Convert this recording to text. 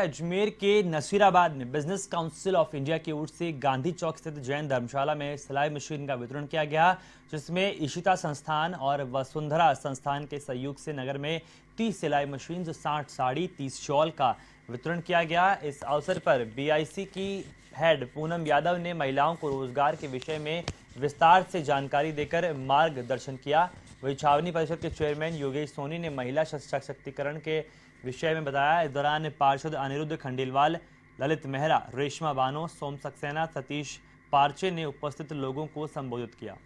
अजमेर के नसीराबाद में business council of India की ओर से गांधी चौक स्थित जैन धर्मशाला में सिलाई मशीन का वितरण किया गया जिसमें इशिता संस्थान और वसुंधरा संस्थान के सहयोग से नगर में 30 सिलाई मशीन जो 60 साड़ी 30 शॉल का वितरण किया गया इस अवसर पर बीआईसी की हेड पूनम यादव ने महिलाओं को रोजगार के विषय में विस्तार से जानकारी देकर मार्गदर्शन किया वहीं छावनी परिषद के चेयरमैन योगेश सोनी ने महिला सशक्तिकरण के विषय में बताया इस दौरान पार्षद अनिरुद्ध खंडेलवाल ललित मेहरा रेशमा बानो सोम सक्सेना सतीश पार्चे ने उपस्थित लोगों को संबोधित किया